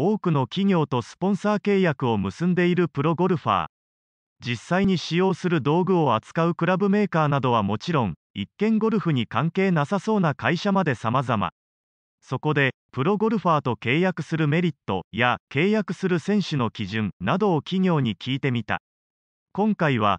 多くの企業とスポンサー契約を結んでいるプロゴルファー実際に使用する道具を扱うクラブメーカーなどはもちろん一見ゴルフに関係なさそうな会社まで様々そこでプロゴルファーと契約するメリットや契約する選手の基準などを企業に聞いてみた今回は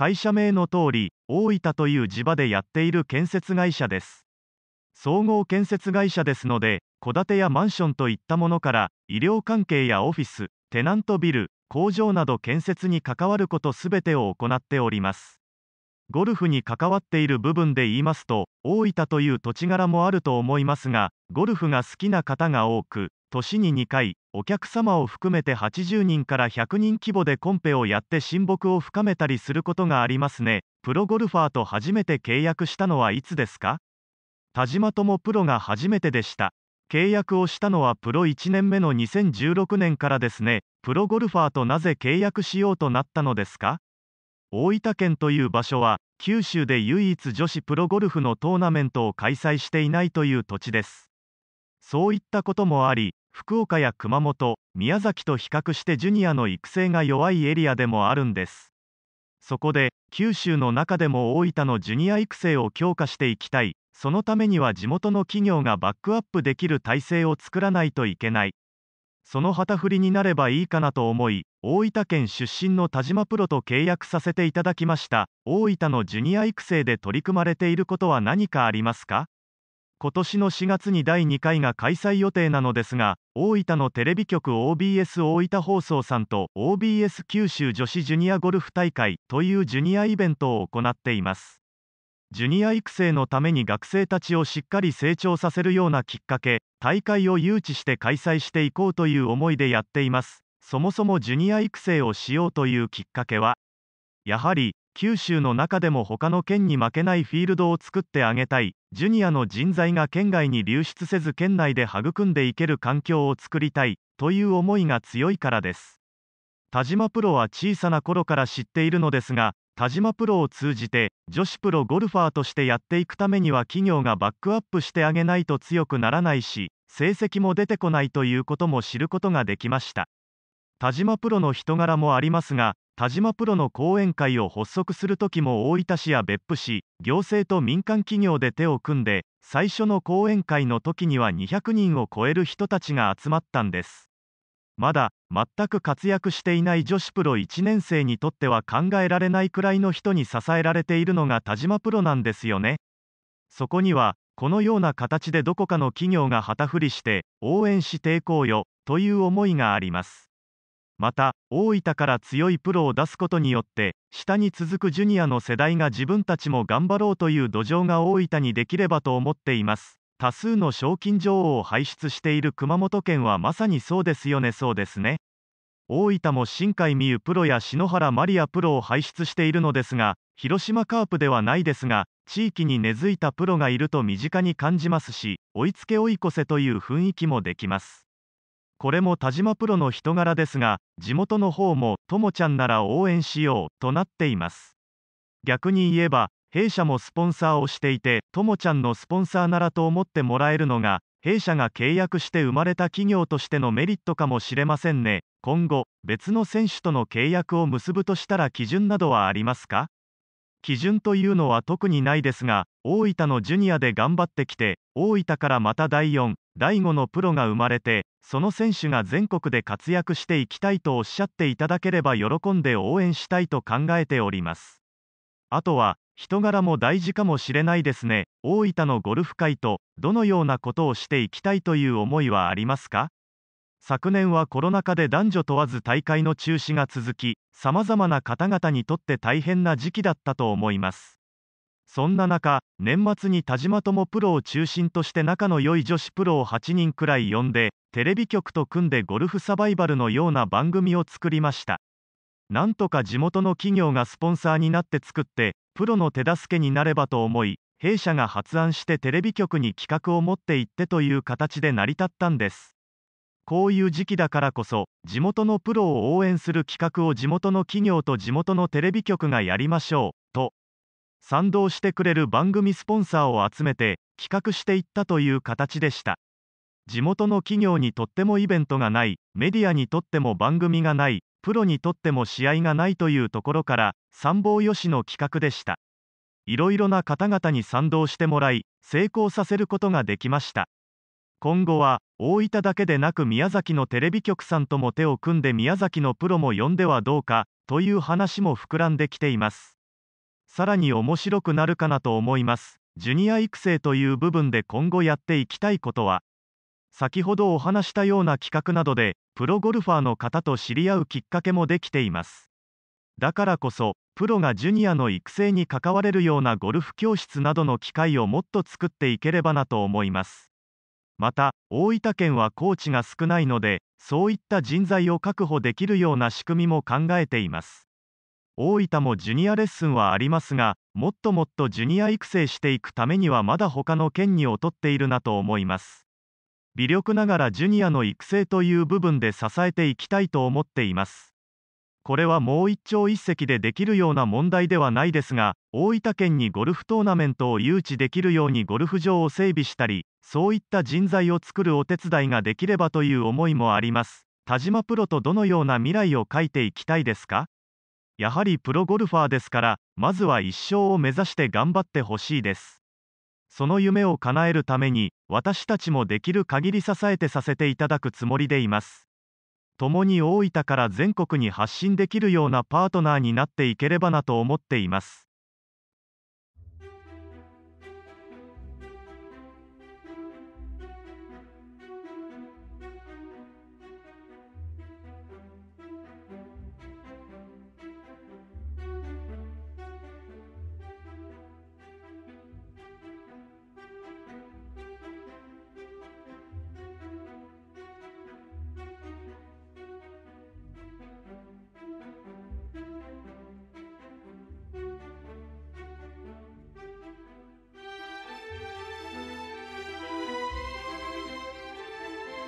会社名の通り、大分という地場でやっている建設会社です。総合建設会社ですので、戸建てやマンションといったものから、医療関係やオフィス、テナントビル、工場など建設に関わることすべてを行っております。ゴルフに関わっている部分で言いますと、大分という土地柄もあると思いますが、ゴルフが好きな方が多く、年に2回お客様を含めて80人から100人規模でコンペをやって親睦を深めたりすることがありますねプロゴルファーと初めて契約したのはいつですか田島智プロが初めてでした契約をしたのはプロ1年目の2016年からですねプロゴルファーとなぜ契約しようとなったのですか大分県という場所は九州で唯一女子プロゴルフのトーナメントを開催していないという土地ですそういったこともあり福岡や熊本宮崎と比較してジュニアの育成が弱いエリアでもあるんですそこで九州の中でも大分のジュニア育成を強化していきたいそのためには地元の企業がバックアップできる体制を作らないといけないその旗振りになればいいかなと思い大分県出身の田島プロと契約させていただきました大分のジュニア育成で取り組まれていることは何かありますか今年の4月に第2回が開催予定なのですが、大分のテレビ局 OBS 大分放送さんと OBS 九州女子ジュニアゴルフ大会というジュニアイベントを行っています。ジュニア育成のために学生たちをしっかり成長させるようなきっかけ、大会を誘致して開催していこうという思いでやっています。そもそもジュニア育成をしようというきっかけは、やはり九州の中でも他の県に負けないフィールドを作ってあげたいジュニアの人材が県外に流出せず県内で育んでいける環境を作りたいという思いが強いからです田島プロは小さな頃から知っているのですが田島プロを通じて女子プロゴルファーとしてやっていくためには企業がバックアップしてあげないと強くならないし成績も出てこないということも知ることができました田島プロの人柄もありますが田島プロの講演会を発足する時も大分市や別府市行政と民間企業で手を組んで最初の講演会の時には200人を超える人たちが集まったんですまだ全く活躍していない女子プロ1年生にとっては考えられないくらいの人に支えられているのが田島プロなんですよねそこにはこのような形でどこかの企業が旗振りして応援していこうよという思いがありますまた、大分から強いプロを出すことによって、下に続くジュニアの世代が自分たちも頑張ろうという土壌が大分にできればと思っています。多数の賞金女王を輩出している熊本県はまさにそうですよね、そうですね。大分も新海美優プロや篠原マリアプロを輩出しているのですが、広島カープではないですが、地域に根付いたプロがいると身近に感じますし、追いつけ追い越せという雰囲気もできます。これも田島プロの人柄ですが、地元の方も、ともちゃんなら応援しようとなっています。逆に言えば、弊社もスポンサーをしていて、ともちゃんのスポンサーならと思ってもらえるのが、弊社が契約して生まれた企業としてのメリットかもしれませんね。今後、別の選手との契約を結ぶとしたら基準などはありますか基準というのは特にないですが、大分のジュニアで頑張ってきて、大分からまた第4、第5のプロが生まれて、その選手が全国で活躍していきたいとおっしゃっていただければ喜んで応援したいと考えております。あとは、人柄も大事かもしれないですね。大分のゴルフ界と、どのようなことをしていきたいという思いはありますか昨年はコロナ禍で男女問わず大会の中止が続き、さまざまな方々にとって大変な時期だったと思います。そんな中、年末に田島ともプロを中心として仲の良い女子プロを8人くらい呼んで、テレビ局と組んでゴルフサバイバルのような番組を作りました。なんとか地元の企業がスポンサーになって作って、プロの手助けになればと思い、弊社が発案してテレビ局に企画を持っていってという形で成り立ったんです。こういう時期だからこそ、地元のプロを応援する企画を地元の企業と地元のテレビ局がやりましょう。賛同してくれる番組スポンサーを集めて企画していったという形でした。地元の企業にとってもイベントがない、メディアにとっても番組がない、プロにとっても試合がないというところから、参謀よしの企画でした。いろいろな方々に賛同してもらい、成功させることができました。今後は、大分だけでなく宮崎のテレビ局さんとも手を組んで宮崎のプロも呼んではどうか、という話も膨らんできています。さらに面白くなるかなと思います。ジュニア育成という部分で今後やっていきたいことは、先ほどお話したような企画などで、プロゴルファーの方と知り合うきっかけもできています。だからこそ、プロがジュニアの育成に関われるようなゴルフ教室などの機会をもっと作っていければなと思います。また、大分県はコーチが少ないので、そういった人材を確保できるような仕組みも考えています。大分もジュニアレッスンはありますが、もっともっとジュニア育成していくためにはまだ他の県に劣っているなと思います。微力ながらジュニアの育成という部分で支えていきたいと思っています。これはもう一朝一夕でできるような問題ではないですが、大分県にゴルフトーナメントを誘致できるようにゴルフ場を整備したり、そういった人材を作るお手伝いができればという思いもあります。田島プロとどのような未来を書いていきたいですかやはりプロゴルファーですから、まずは一生を目指して頑張ってほしいです。その夢を叶えるために、私たちもできる限り支えてさせていただくつもりでいます。共に大分から全国に発信できるようなパートナーになっていければなと思っています。